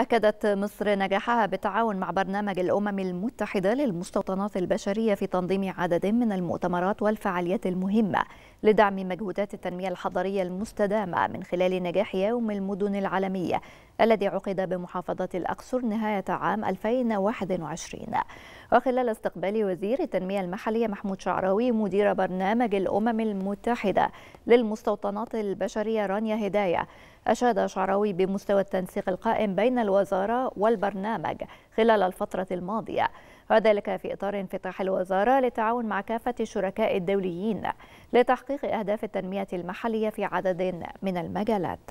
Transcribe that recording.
أكدت مصر نجاحها بالتعاون مع برنامج الأمم المتحدة للمستوطنات البشرية في تنظيم عدد من المؤتمرات والفعاليات المهمة لدعم مجهودات التنمية الحضرية المستدامة من خلال نجاح يوم المدن العالمية الذي عقد بمحافظة الأقصر نهاية عام 2021 وخلال استقبال وزير التنمية المحلية محمود شعراوي مدير برنامج الأمم المتحدة للمستوطنات البشرية رانيا هداية أشاد شعراوي بمستوى التنسيق القائم بين الوزارة والبرنامج خلال الفترة الماضية وذلك في إطار انفتاح الوزارة للتعاون مع كافة الشركاء الدوليين لتحقيق أهداف التنمية المحلية في عدد من المجالات